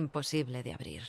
Imposible de abrir.